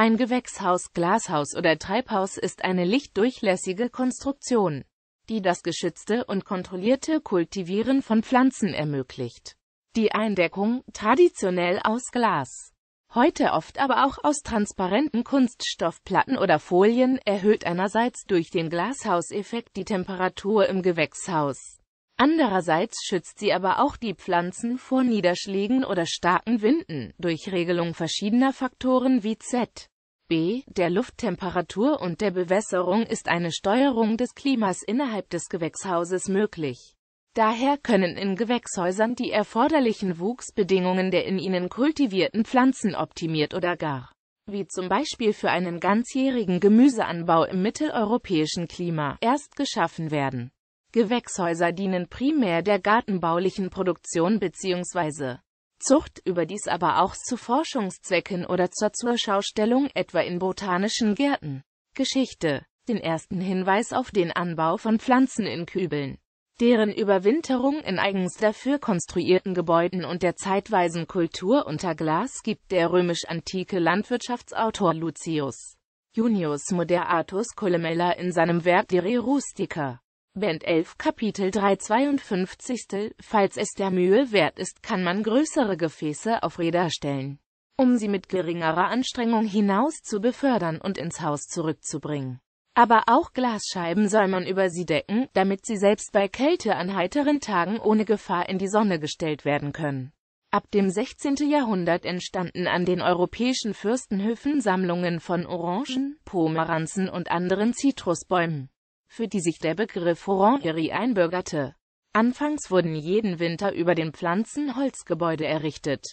Ein Gewächshaus, Glashaus oder Treibhaus ist eine lichtdurchlässige Konstruktion, die das geschützte und kontrollierte Kultivieren von Pflanzen ermöglicht. Die Eindeckung, traditionell aus Glas, heute oft aber auch aus transparenten Kunststoffplatten oder Folien, erhöht einerseits durch den Glashauseffekt die Temperatur im Gewächshaus Andererseits schützt sie aber auch die Pflanzen vor Niederschlägen oder starken Winden, durch Regelung verschiedener Faktoren wie Z. B. Der Lufttemperatur und der Bewässerung ist eine Steuerung des Klimas innerhalb des Gewächshauses möglich. Daher können in Gewächshäusern die erforderlichen Wuchsbedingungen der in ihnen kultivierten Pflanzen optimiert oder gar, wie zum Beispiel für einen ganzjährigen Gemüseanbau im mitteleuropäischen Klima, erst geschaffen werden. Gewächshäuser dienen primär der gartenbaulichen Produktion bzw. Zucht, überdies aber auch zu Forschungszwecken oder zur Zurschaustellung, etwa in botanischen Gärten. Geschichte Den ersten Hinweis auf den Anbau von Pflanzen in Kübeln, deren Überwinterung in eigens dafür konstruierten Gebäuden und der zeitweisen Kultur unter Glas gibt der römisch-antike Landwirtschaftsautor Lucius Junius Moderatus Columella in seinem Werk De Re Rustica. Band 11 Kapitel 3 52. Falls es der Mühe wert ist, kann man größere Gefäße auf Räder stellen, um sie mit geringerer Anstrengung hinaus zu befördern und ins Haus zurückzubringen. Aber auch Glasscheiben soll man über sie decken, damit sie selbst bei Kälte an heiteren Tagen ohne Gefahr in die Sonne gestellt werden können. Ab dem 16. Jahrhundert entstanden an den europäischen Fürstenhöfen Sammlungen von Orangen, Pomeranzen und anderen Zitrusbäumen für die sich der Begriff Orangerie einbürgerte. Anfangs wurden jeden Winter über den Pflanzen Holzgebäude errichtet.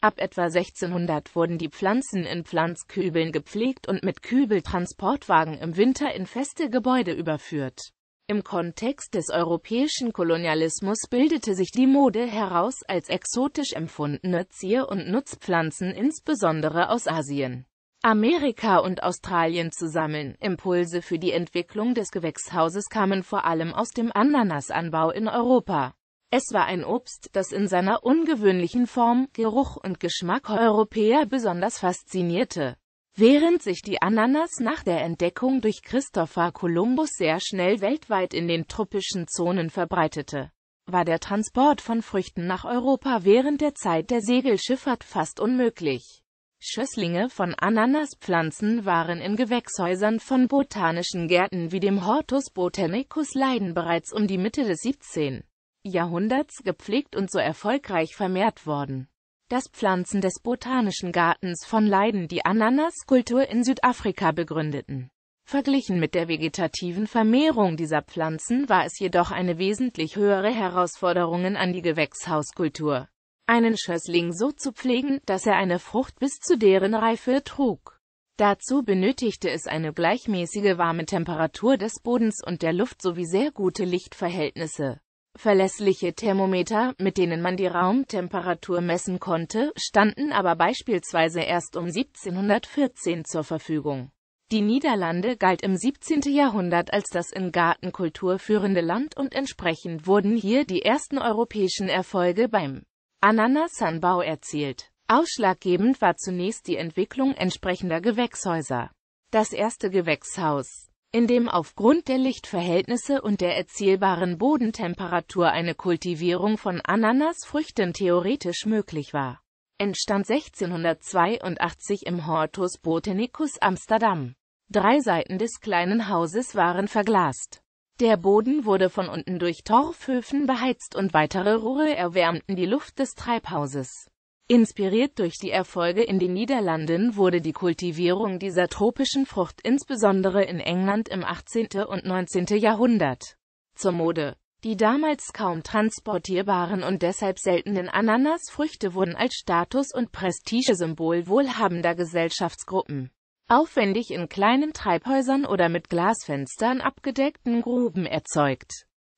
Ab etwa 1600 wurden die Pflanzen in Pflanzkübeln gepflegt und mit Kübeltransportwagen im Winter in feste Gebäude überführt. Im Kontext des europäischen Kolonialismus bildete sich die Mode heraus als exotisch empfundene Zier- und Nutzpflanzen insbesondere aus Asien. Amerika und Australien zusammen. Impulse für die Entwicklung des Gewächshauses kamen vor allem aus dem Ananasanbau in Europa. Es war ein Obst, das in seiner ungewöhnlichen Form, Geruch und Geschmack Europäer besonders faszinierte. Während sich die Ananas nach der Entdeckung durch Christopher Columbus sehr schnell weltweit in den tropischen Zonen verbreitete, war der Transport von Früchten nach Europa während der Zeit der Segelschifffahrt fast unmöglich. Schösslinge von Ananaspflanzen waren in Gewächshäusern von botanischen Gärten wie dem Hortus botanicus Leiden bereits um die Mitte des 17. Jahrhunderts gepflegt und so erfolgreich vermehrt worden. Das Pflanzen des Botanischen Gartens von Leiden die Ananaskultur in Südafrika begründeten. Verglichen mit der vegetativen Vermehrung dieser Pflanzen war es jedoch eine wesentlich höhere Herausforderung an die Gewächshauskultur einen Schössling so zu pflegen, dass er eine Frucht bis zu deren Reife trug. Dazu benötigte es eine gleichmäßige warme Temperatur des Bodens und der Luft sowie sehr gute Lichtverhältnisse. Verlässliche Thermometer, mit denen man die Raumtemperatur messen konnte, standen aber beispielsweise erst um 1714 zur Verfügung. Die Niederlande galt im 17. Jahrhundert als das in Gartenkultur führende Land und entsprechend wurden hier die ersten europäischen Erfolge beim Ananasanbau erzielt. Ausschlaggebend war zunächst die Entwicklung entsprechender Gewächshäuser. Das erste Gewächshaus, in dem aufgrund der Lichtverhältnisse und der erzielbaren Bodentemperatur eine Kultivierung von Ananasfrüchten theoretisch möglich war, entstand 1682 im Hortus Botanicus Amsterdam. Drei Seiten des kleinen Hauses waren verglast. Der Boden wurde von unten durch Torfhöfen beheizt und weitere Rohre erwärmten die Luft des Treibhauses. Inspiriert durch die Erfolge in den Niederlanden wurde die Kultivierung dieser tropischen Frucht insbesondere in England im 18. und 19. Jahrhundert zur Mode. Die damals kaum transportierbaren und deshalb seltenen Ananasfrüchte wurden als Status- und Prestigesymbol wohlhabender Gesellschaftsgruppen aufwendig in kleinen Treibhäusern oder mit Glasfenstern abgedeckten Gruben erzeugt.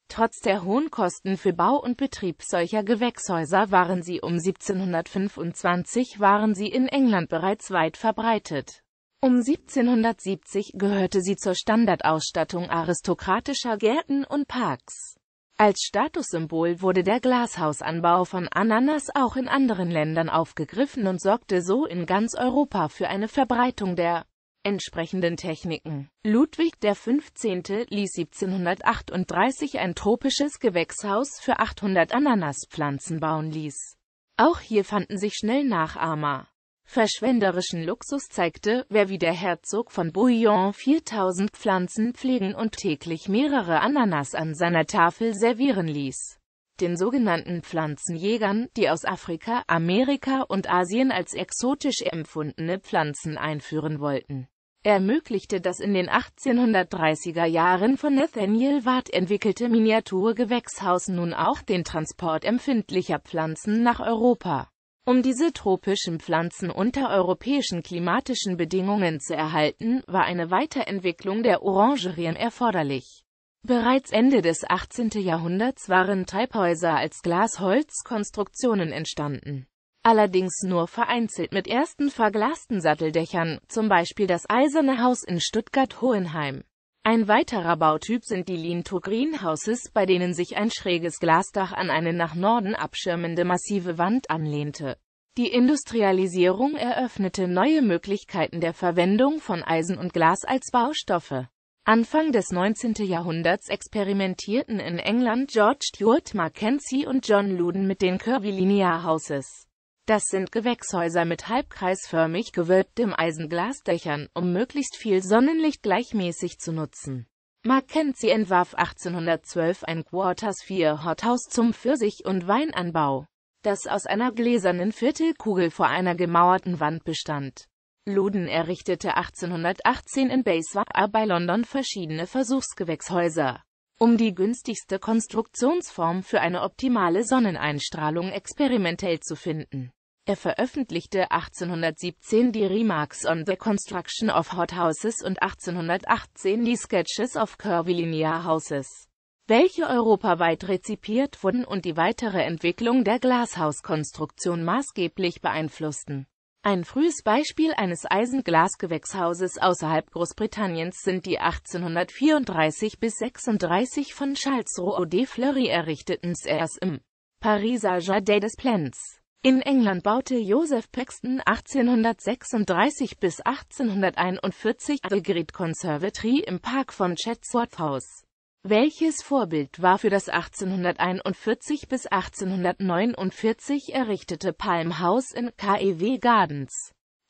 Trotz der hohen Kosten für Bau und Betrieb solcher Gewächshäuser waren sie um 1725 waren sie in England bereits weit verbreitet. Um 1770 gehörte sie zur Standardausstattung aristokratischer Gärten und Parks. Als Statussymbol wurde der Glashausanbau von Ananas auch in anderen Ländern aufgegriffen und sorgte so in ganz Europa für eine Verbreitung der entsprechenden Techniken. Ludwig XV. ließ 1738 ein tropisches Gewächshaus für 800 Ananaspflanzen bauen ließ. Auch hier fanden sich schnell Nachahmer verschwenderischen Luxus zeigte, wer wie der Herzog von Bouillon 4000 Pflanzen pflegen und täglich mehrere Ananas an seiner Tafel servieren ließ. Den sogenannten Pflanzenjägern, die aus Afrika, Amerika und Asien als exotisch empfundene Pflanzen einführen wollten. Er ermöglichte das in den 1830er Jahren von Nathaniel Ward entwickelte Miniaturgewächshaus nun auch den Transport empfindlicher Pflanzen nach Europa. Um diese tropischen Pflanzen unter europäischen klimatischen Bedingungen zu erhalten, war eine Weiterentwicklung der Orangerien erforderlich. Bereits Ende des 18. Jahrhunderts waren Treibhäuser als Glasholzkonstruktionen entstanden. Allerdings nur vereinzelt mit ersten verglasten Satteldächern, zum Beispiel das Eiserne Haus in Stuttgart-Hohenheim. Ein weiterer Bautyp sind die Lean-to-Green-Houses, bei denen sich ein schräges Glasdach an eine nach Norden abschirmende massive Wand anlehnte. Die Industrialisierung eröffnete neue Möglichkeiten der Verwendung von Eisen und Glas als Baustoffe. Anfang des 19. Jahrhunderts experimentierten in England George Stuart Mackenzie und John Luden mit den Curvilinear Houses. Das sind Gewächshäuser mit halbkreisförmig gewölbtem Eisenglasdächern, um möglichst viel Sonnenlicht gleichmäßig zu nutzen. Mackenzie entwarf 1812 ein Quarters 4 Hothouse zum Pfirsich- und Weinanbau, das aus einer gläsernen Viertelkugel vor einer gemauerten Wand bestand. Luden errichtete 1818 in Bayswater bei London verschiedene Versuchsgewächshäuser, um die günstigste Konstruktionsform für eine optimale Sonneneinstrahlung experimentell zu finden. Er veröffentlichte 1817 die Remarks on the Construction of Hot Houses und 1818 die Sketches of Curvilinear Houses, welche europaweit rezipiert wurden und die weitere Entwicklung der Glashauskonstruktion maßgeblich beeinflussten. Ein frühes Beispiel eines Eisenglasgewächshauses außerhalb Großbritanniens sind die 1834 bis 36 von Charles Roux de Fleury errichteten Serres im Pariser Jardin des Plans. In England baute Joseph Paxton 1836 bis 1841 Belgrade Conservatory im Park von Chatsworth House. Welches Vorbild war für das 1841 bis 1849 errichtete Palm House in KEW Gardens?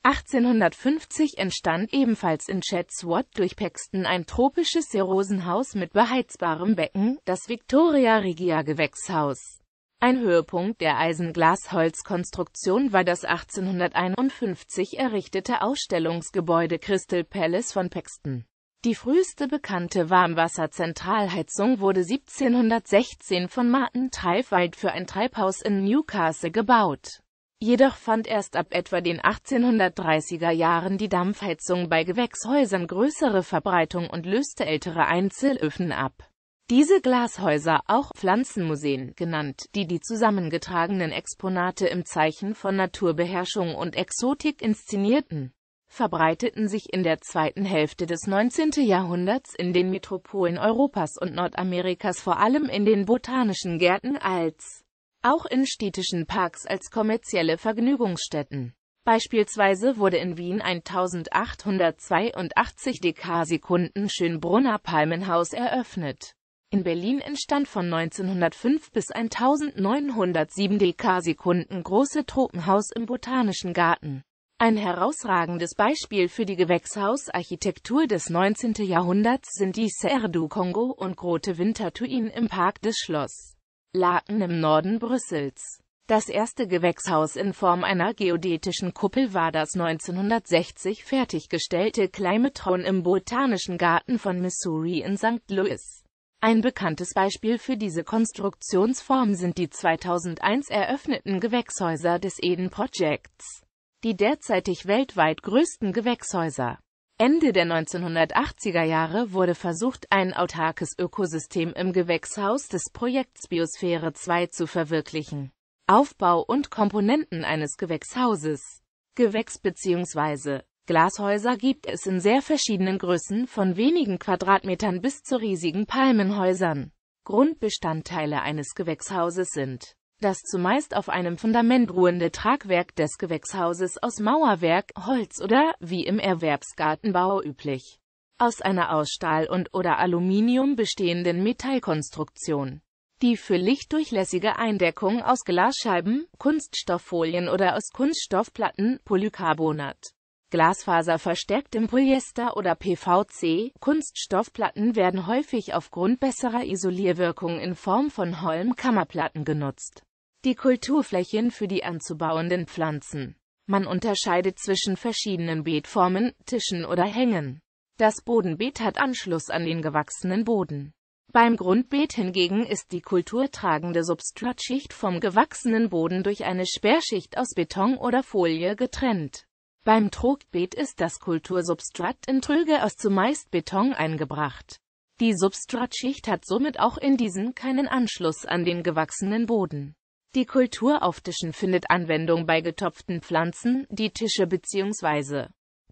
1850 entstand ebenfalls in Chatsworth durch Paxton ein tropisches Serosenhaus mit beheizbarem Becken, das Victoria Regia Gewächshaus. Ein Höhepunkt der Eisenglasholzkonstruktion war das 1851 errichtete Ausstellungsgebäude Crystal Palace von Paxton. Die früheste bekannte Warmwasserzentralheizung wurde 1716 von Martin Treifwald für ein Treibhaus in Newcastle gebaut. Jedoch fand erst ab etwa den 1830er Jahren die Dampfheizung bei Gewächshäusern größere Verbreitung und löste ältere Einzelöfen ab diese Glashäuser, auch Pflanzenmuseen genannt, die die zusammengetragenen Exponate im Zeichen von Naturbeherrschung und Exotik inszenierten, verbreiteten sich in der zweiten Hälfte des 19. Jahrhunderts in den Metropolen Europas und Nordamerikas vor allem in den botanischen Gärten als auch in städtischen Parks als kommerzielle Vergnügungsstätten. Beispielsweise wurde in Wien ein 1882 Dekasekunden Schönbrunner Palmenhaus eröffnet. In Berlin entstand von 1905 bis 1907 Dekasekunden große Tropenhaus im Botanischen Garten. Ein herausragendes Beispiel für die Gewächshausarchitektur des 19. Jahrhunderts sind die Serre du Congo und Grote Wintertuin im Park des Schloss Laken im Norden Brüssels. Das erste Gewächshaus in Form einer geodätischen Kuppel war das 1960 fertiggestellte Climatron im Botanischen Garten von Missouri in St. Louis. Ein bekanntes Beispiel für diese Konstruktionsform sind die 2001 eröffneten Gewächshäuser des Eden Projects, die derzeitig weltweit größten Gewächshäuser. Ende der 1980er Jahre wurde versucht, ein autarkes Ökosystem im Gewächshaus des Projekts Biosphäre 2 zu verwirklichen. Aufbau und Komponenten eines Gewächshauses Gewächs bzw. Glashäuser gibt es in sehr verschiedenen Größen, von wenigen Quadratmetern bis zu riesigen Palmenhäusern. Grundbestandteile eines Gewächshauses sind das zumeist auf einem Fundament ruhende Tragwerk des Gewächshauses aus Mauerwerk, Holz oder, wie im Erwerbsgartenbau üblich, aus einer aus Stahl und oder Aluminium bestehenden Metallkonstruktion, die für lichtdurchlässige Eindeckung aus Glasscheiben, Kunststofffolien oder aus Kunststoffplatten, Polycarbonat, Glasfaser verstärkt im Polyester oder PVC. Kunststoffplatten werden häufig aufgrund besserer Isolierwirkung in Form von Holmkammerplatten genutzt. Die Kulturflächen für die anzubauenden Pflanzen. Man unterscheidet zwischen verschiedenen Beetformen, Tischen oder Hängen. Das Bodenbeet hat Anschluss an den gewachsenen Boden. Beim Grundbeet hingegen ist die kulturtragende Substratschicht vom gewachsenen Boden durch eine Sperrschicht aus Beton oder Folie getrennt. Beim Trogbeet ist das Kultursubstrat in Trüge aus zumeist Beton eingebracht. Die Substratschicht hat somit auch in diesen keinen Anschluss an den gewachsenen Boden. Die Kultur auf Tischen findet Anwendung bei getopften Pflanzen, die Tische bzw.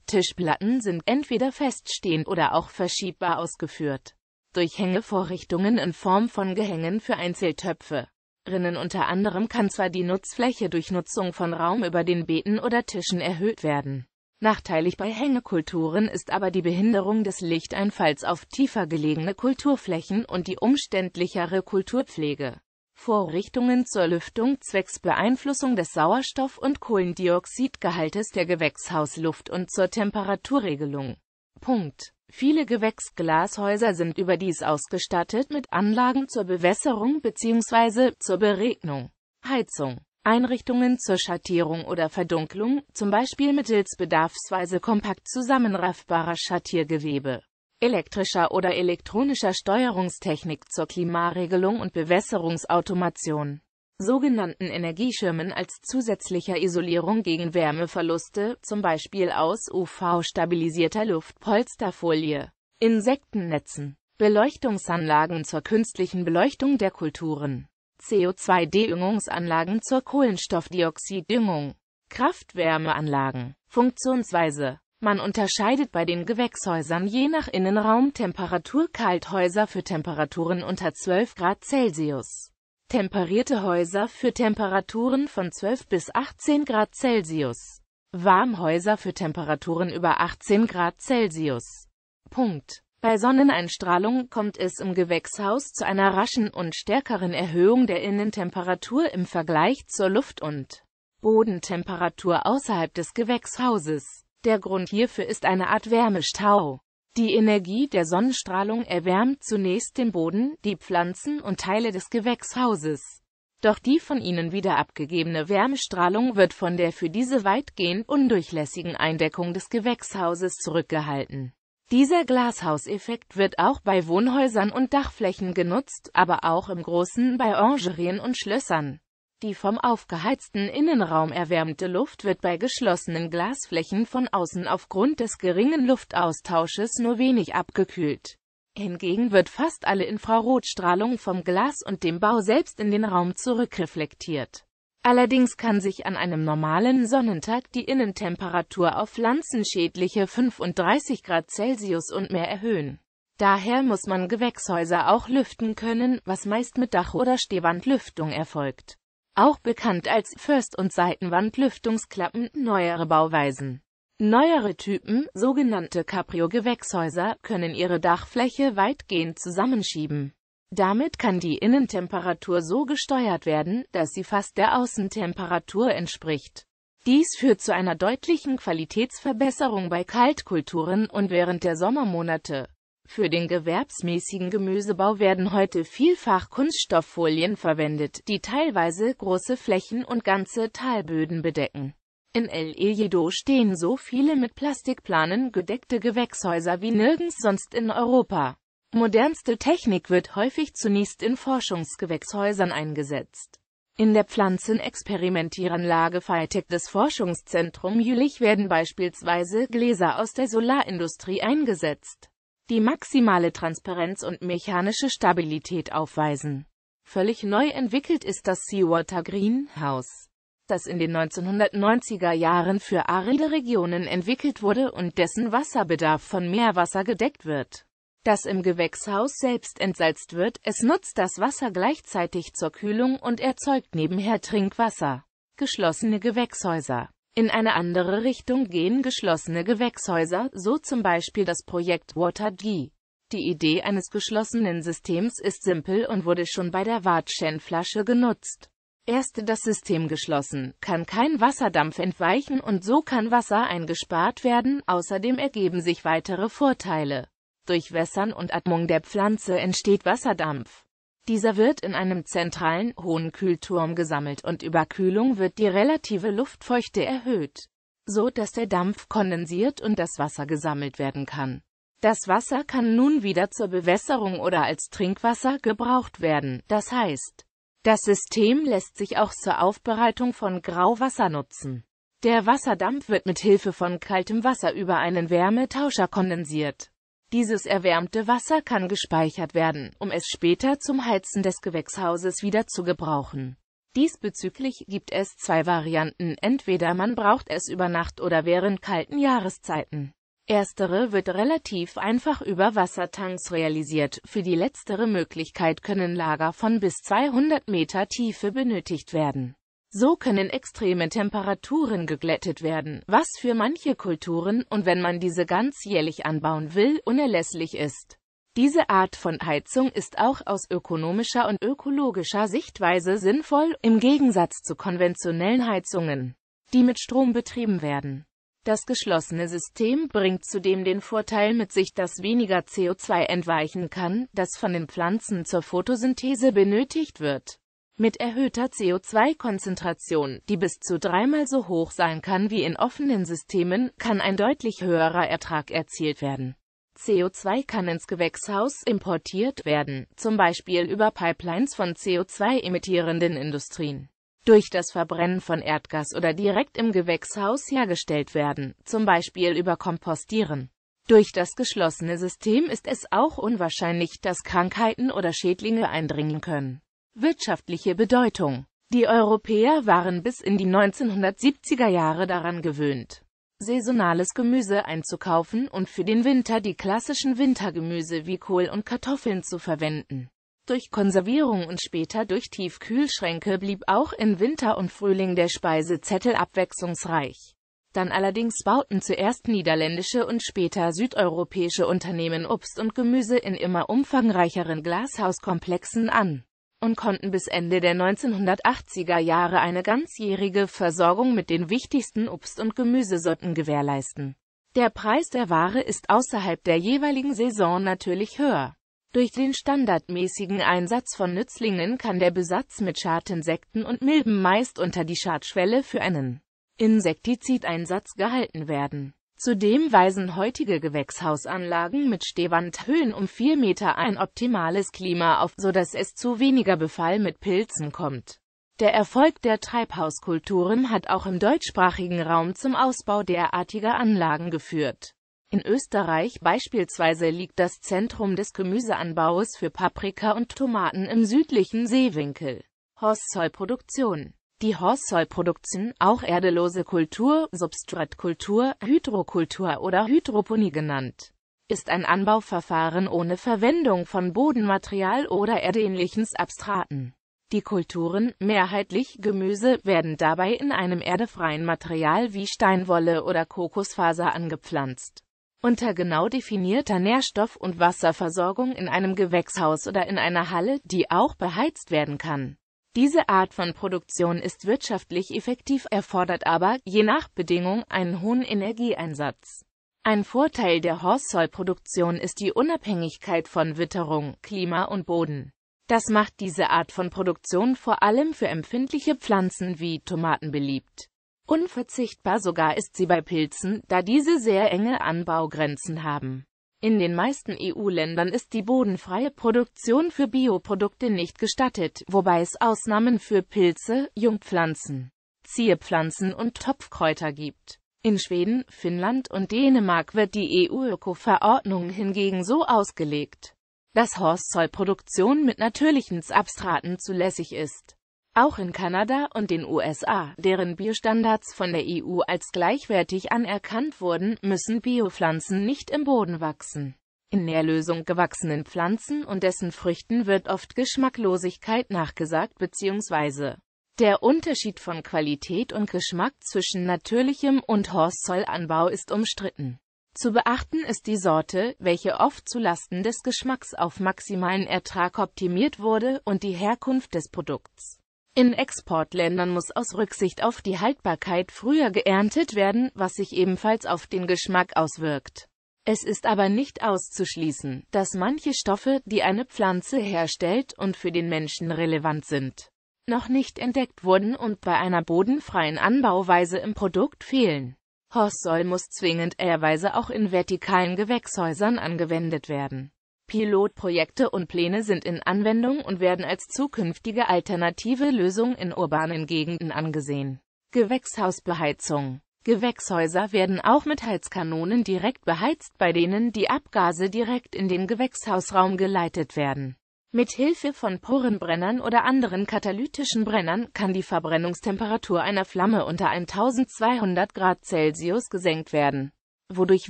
Tischplatten sind entweder feststehend oder auch verschiebbar ausgeführt. Durch Hängevorrichtungen in Form von Gehängen für Einzeltöpfe. Rinnen unter anderem kann zwar die Nutzfläche durch Nutzung von Raum über den Beeten oder Tischen erhöht werden. Nachteilig bei Hängekulturen ist aber die Behinderung des Lichteinfalls auf tiefer gelegene Kulturflächen und die umständlichere Kulturpflege. Vorrichtungen zur Lüftung zwecks Beeinflussung des Sauerstoff- und Kohlendioxidgehaltes der Gewächshausluft und zur Temperaturregelung. Punkt. Viele Gewächsglashäuser sind überdies ausgestattet mit Anlagen zur Bewässerung bzw. zur Beregnung, Heizung, Einrichtungen zur Schattierung oder Verdunklung, zum Beispiel mittels bedarfsweise kompakt zusammenraffbarer Schattiergewebe, elektrischer oder elektronischer Steuerungstechnik zur Klimaregelung und Bewässerungsautomation sogenannten Energieschirmen als zusätzlicher Isolierung gegen Wärmeverluste, zum Beispiel aus UV-stabilisierter Luftpolsterfolie, Insektennetzen, Beleuchtungsanlagen zur künstlichen Beleuchtung der Kulturen, CO2-Düngungsanlagen zur Kohlenstoffdioxiddüngung, Kraftwärmeanlagen, Funktionsweise man unterscheidet bei den Gewächshäusern je nach Innenraumtemperatur Kalthäuser für Temperaturen unter 12 Grad Celsius temperierte Häuser für Temperaturen von 12 bis 18 Grad Celsius. Warmhäuser für Temperaturen über 18 Grad Celsius. Punkt. Bei Sonneneinstrahlung kommt es im Gewächshaus zu einer raschen und stärkeren Erhöhung der Innentemperatur im Vergleich zur Luft- und Bodentemperatur außerhalb des Gewächshauses. Der Grund hierfür ist eine Art Wärmestau. Die Energie der Sonnenstrahlung erwärmt zunächst den Boden, die Pflanzen und Teile des Gewächshauses. Doch die von ihnen wieder abgegebene Wärmestrahlung wird von der für diese weitgehend undurchlässigen Eindeckung des Gewächshauses zurückgehalten. Dieser Glashauseffekt wird auch bei Wohnhäusern und Dachflächen genutzt, aber auch im Großen bei Orangerien und Schlössern. Die vom aufgeheizten Innenraum erwärmte Luft wird bei geschlossenen Glasflächen von außen aufgrund des geringen Luftaustausches nur wenig abgekühlt. Hingegen wird fast alle Infrarotstrahlung vom Glas und dem Bau selbst in den Raum zurückreflektiert. Allerdings kann sich an einem normalen Sonnentag die Innentemperatur auf pflanzenschädliche 35 Grad Celsius und mehr erhöhen. Daher muss man Gewächshäuser auch lüften können, was meist mit Dach- oder Stehwandlüftung erfolgt auch bekannt als First- und Seitenwandlüftungsklappen, neuere Bauweisen. Neuere Typen, sogenannte caprio gewächshäuser können ihre Dachfläche weitgehend zusammenschieben. Damit kann die Innentemperatur so gesteuert werden, dass sie fast der Außentemperatur entspricht. Dies führt zu einer deutlichen Qualitätsverbesserung bei Kaltkulturen und während der Sommermonate. Für den gewerbsmäßigen Gemüsebau werden heute vielfach Kunststofffolien verwendet, die teilweise große Flächen und ganze Talböden bedecken. In El Ejido stehen so viele mit Plastikplanen gedeckte Gewächshäuser wie nirgends sonst in Europa. Modernste Technik wird häufig zunächst in Forschungsgewächshäusern eingesetzt. In der Pflanzenexperimentieranlage Freitech des Forschungszentrum Jülich werden beispielsweise Gläser aus der Solarindustrie eingesetzt die maximale Transparenz und mechanische Stabilität aufweisen. Völlig neu entwickelt ist das Seawater Greenhouse, das in den 1990er Jahren für aride Regionen entwickelt wurde und dessen Wasserbedarf von Meerwasser gedeckt wird. Das im Gewächshaus selbst entsalzt wird, es nutzt das Wasser gleichzeitig zur Kühlung und erzeugt nebenher Trinkwasser. Geschlossene Gewächshäuser in eine andere Richtung gehen geschlossene Gewächshäuser, so zum Beispiel das Projekt Water-G. Die Idee eines geschlossenen Systems ist simpel und wurde schon bei der Watschen-Flasche genutzt. Erst das System geschlossen, kann kein Wasserdampf entweichen und so kann Wasser eingespart werden, außerdem ergeben sich weitere Vorteile. Durch Wässern und Atmung der Pflanze entsteht Wasserdampf. Dieser wird in einem zentralen, hohen Kühlturm gesammelt und über Kühlung wird die relative Luftfeuchte erhöht, so dass der Dampf kondensiert und das Wasser gesammelt werden kann. Das Wasser kann nun wieder zur Bewässerung oder als Trinkwasser gebraucht werden, das heißt, das System lässt sich auch zur Aufbereitung von Grauwasser nutzen. Der Wasserdampf wird mit Hilfe von kaltem Wasser über einen Wärmetauscher kondensiert dieses erwärmte Wasser kann gespeichert werden, um es später zum Heizen des Gewächshauses wieder zu gebrauchen. Diesbezüglich gibt es zwei Varianten, entweder man braucht es über Nacht oder während kalten Jahreszeiten. Erstere wird relativ einfach über Wassertanks realisiert, für die letztere Möglichkeit können Lager von bis 200 Meter Tiefe benötigt werden. So können extreme Temperaturen geglättet werden, was für manche Kulturen und wenn man diese ganzjährlich anbauen will, unerlässlich ist. Diese Art von Heizung ist auch aus ökonomischer und ökologischer Sichtweise sinnvoll, im Gegensatz zu konventionellen Heizungen, die mit Strom betrieben werden. Das geschlossene System bringt zudem den Vorteil mit sich, dass weniger CO2 entweichen kann, das von den Pflanzen zur Photosynthese benötigt wird. Mit erhöhter CO2-Konzentration, die bis zu dreimal so hoch sein kann wie in offenen Systemen, kann ein deutlich höherer Ertrag erzielt werden. CO2 kann ins Gewächshaus importiert werden, zum Beispiel über Pipelines von CO2-emittierenden Industrien. Durch das Verbrennen von Erdgas oder direkt im Gewächshaus hergestellt werden, zum Beispiel über Kompostieren. Durch das geschlossene System ist es auch unwahrscheinlich, dass Krankheiten oder Schädlinge eindringen können. Wirtschaftliche Bedeutung Die Europäer waren bis in die 1970er Jahre daran gewöhnt, saisonales Gemüse einzukaufen und für den Winter die klassischen Wintergemüse wie Kohl und Kartoffeln zu verwenden. Durch Konservierung und später durch Tiefkühlschränke blieb auch in Winter und Frühling der Speisezettel abwechslungsreich. Dann allerdings bauten zuerst niederländische und später südeuropäische Unternehmen Obst und Gemüse in immer umfangreicheren Glashauskomplexen an und konnten bis Ende der 1980er Jahre eine ganzjährige Versorgung mit den wichtigsten Obst- und Gemüsesorten gewährleisten. Der Preis der Ware ist außerhalb der jeweiligen Saison natürlich höher. Durch den standardmäßigen Einsatz von Nützlingen kann der Besatz mit Schadinsekten und Milben meist unter die Schadschwelle für einen Insektizideinsatz gehalten werden Zudem weisen heutige Gewächshausanlagen mit Stehwandhöhen um 4 Meter ein optimales Klima auf, so dass es zu weniger Befall mit Pilzen kommt. Der Erfolg der Treibhauskulturen hat auch im deutschsprachigen Raum zum Ausbau derartiger Anlagen geführt. In Österreich beispielsweise liegt das Zentrum des Gemüseanbaus für Paprika und Tomaten im südlichen Seewinkel. Horst Produktion die Horstsoil-Produktion, auch erdelose Kultur, Substratkultur, Hydrokultur oder Hydroponie genannt, ist ein Anbauverfahren ohne Verwendung von Bodenmaterial oder erdähnlichen Substraten. Die Kulturen, mehrheitlich Gemüse, werden dabei in einem erdefreien Material wie Steinwolle oder Kokosfaser angepflanzt. Unter genau definierter Nährstoff- und Wasserversorgung in einem Gewächshaus oder in einer Halle, die auch beheizt werden kann. Diese Art von Produktion ist wirtschaftlich effektiv, erfordert aber, je nach Bedingung, einen hohen Energieeinsatz. Ein Vorteil der Horstsoy-Produktion ist die Unabhängigkeit von Witterung, Klima und Boden. Das macht diese Art von Produktion vor allem für empfindliche Pflanzen wie Tomaten beliebt. Unverzichtbar sogar ist sie bei Pilzen, da diese sehr enge Anbaugrenzen haben. In den meisten EU-Ländern ist die bodenfreie Produktion für Bioprodukte nicht gestattet, wobei es Ausnahmen für Pilze, Jungpflanzen, Zierpflanzen und Topfkräuter gibt. In Schweden, Finnland und Dänemark wird die EU-Öko-Verordnung hingegen so ausgelegt, dass Horstzollproduktion mit natürlichen Substraten zulässig ist auch in Kanada und den USA, deren Biostandards von der EU als gleichwertig anerkannt wurden, müssen Biopflanzen nicht im Boden wachsen. In Nährlösung gewachsenen Pflanzen und dessen Früchten wird oft Geschmacklosigkeit nachgesagt bzw. Der Unterschied von Qualität und Geschmack zwischen natürlichem und Horstzollanbau ist umstritten. Zu beachten ist die Sorte, welche oft zu Lasten des Geschmacks auf maximalen Ertrag optimiert wurde und die Herkunft des Produkts. In Exportländern muss aus Rücksicht auf die Haltbarkeit früher geerntet werden, was sich ebenfalls auf den Geschmack auswirkt. Es ist aber nicht auszuschließen, dass manche Stoffe, die eine Pflanze herstellt und für den Menschen relevant sind, noch nicht entdeckt wurden und bei einer bodenfreien Anbauweise im Produkt fehlen. Horssoll muss zwingend eherweise auch in vertikalen Gewächshäusern angewendet werden. Pilotprojekte und Pläne sind in Anwendung und werden als zukünftige alternative Lösung in urbanen Gegenden angesehen. Gewächshausbeheizung Gewächshäuser werden auch mit Heizkanonen direkt beheizt, bei denen die Abgase direkt in den Gewächshausraum geleitet werden. Mit Hilfe von Porenbrennern oder anderen katalytischen Brennern kann die Verbrennungstemperatur einer Flamme unter 1200 Grad Celsius gesenkt werden, wodurch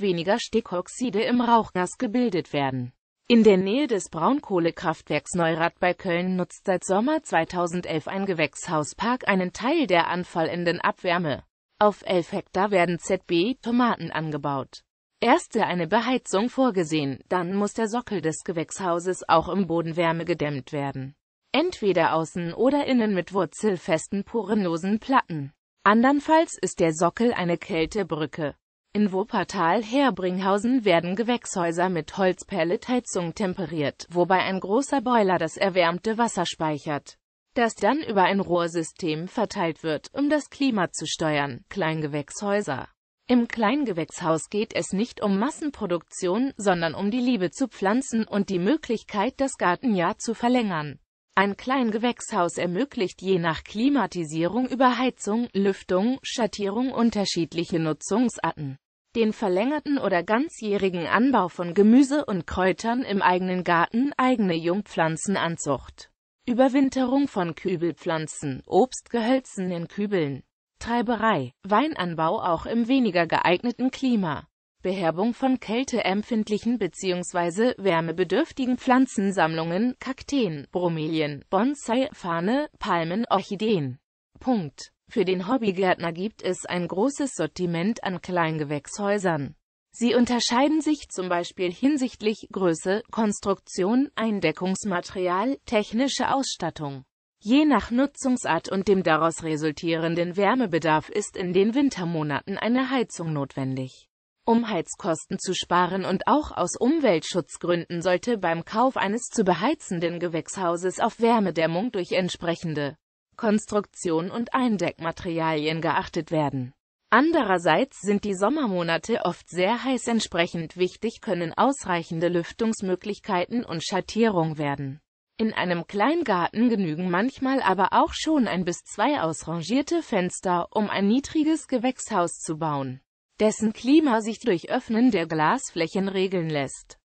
weniger Stickoxide im Rauchgas gebildet werden. In der Nähe des Braunkohlekraftwerks Neurath bei Köln nutzt seit Sommer 2011 ein Gewächshauspark einen Teil der anfallenden Abwärme. Auf 11 Hektar werden ZB-Tomaten angebaut. Erste eine Beheizung vorgesehen, dann muss der Sockel des Gewächshauses auch im Bodenwärme gedämmt werden. Entweder außen oder innen mit wurzelfesten porenlosen Platten. Andernfalls ist der Sockel eine Kältebrücke. In Wuppertal-Herbringhausen werden Gewächshäuser mit Holzpelletheizung temperiert, wobei ein großer Boiler das erwärmte Wasser speichert das dann über ein Rohrsystem verteilt wird, um das Klima zu steuern. Kleingewächshäuser Im Kleingewächshaus geht es nicht um Massenproduktion, sondern um die Liebe zu Pflanzen und die Möglichkeit, das Gartenjahr zu verlängern. Ein Kleingewächshaus ermöglicht je nach Klimatisierung über Heizung, Lüftung, Schattierung unterschiedliche Nutzungsarten den verlängerten oder ganzjährigen Anbau von Gemüse und Kräutern im eigenen Garten, eigene Jungpflanzenanzucht, Überwinterung von Kübelpflanzen, Obstgehölzen in Kübeln, Treiberei, Weinanbau auch im weniger geeigneten Klima, Beherbung von kälteempfindlichen bzw. wärmebedürftigen Pflanzensammlungen, Kakteen, Bromelien, Bonsai, Fahne, Palmen, Orchideen. Punkt. Für den Hobbygärtner gibt es ein großes Sortiment an Kleingewächshäusern. Sie unterscheiden sich zum Beispiel hinsichtlich Größe, Konstruktion, Eindeckungsmaterial, technische Ausstattung. Je nach Nutzungsart und dem daraus resultierenden Wärmebedarf ist in den Wintermonaten eine Heizung notwendig. Um Heizkosten zu sparen und auch aus Umweltschutzgründen sollte beim Kauf eines zu beheizenden Gewächshauses auf Wärmedämmung durch entsprechende Konstruktion und Eindeckmaterialien geachtet werden. Andererseits sind die Sommermonate oft sehr heiß entsprechend wichtig können ausreichende Lüftungsmöglichkeiten und Schattierung werden. In einem Kleingarten genügen manchmal aber auch schon ein bis zwei ausrangierte Fenster, um ein niedriges Gewächshaus zu bauen, dessen Klima sich durch Öffnen der Glasflächen regeln lässt.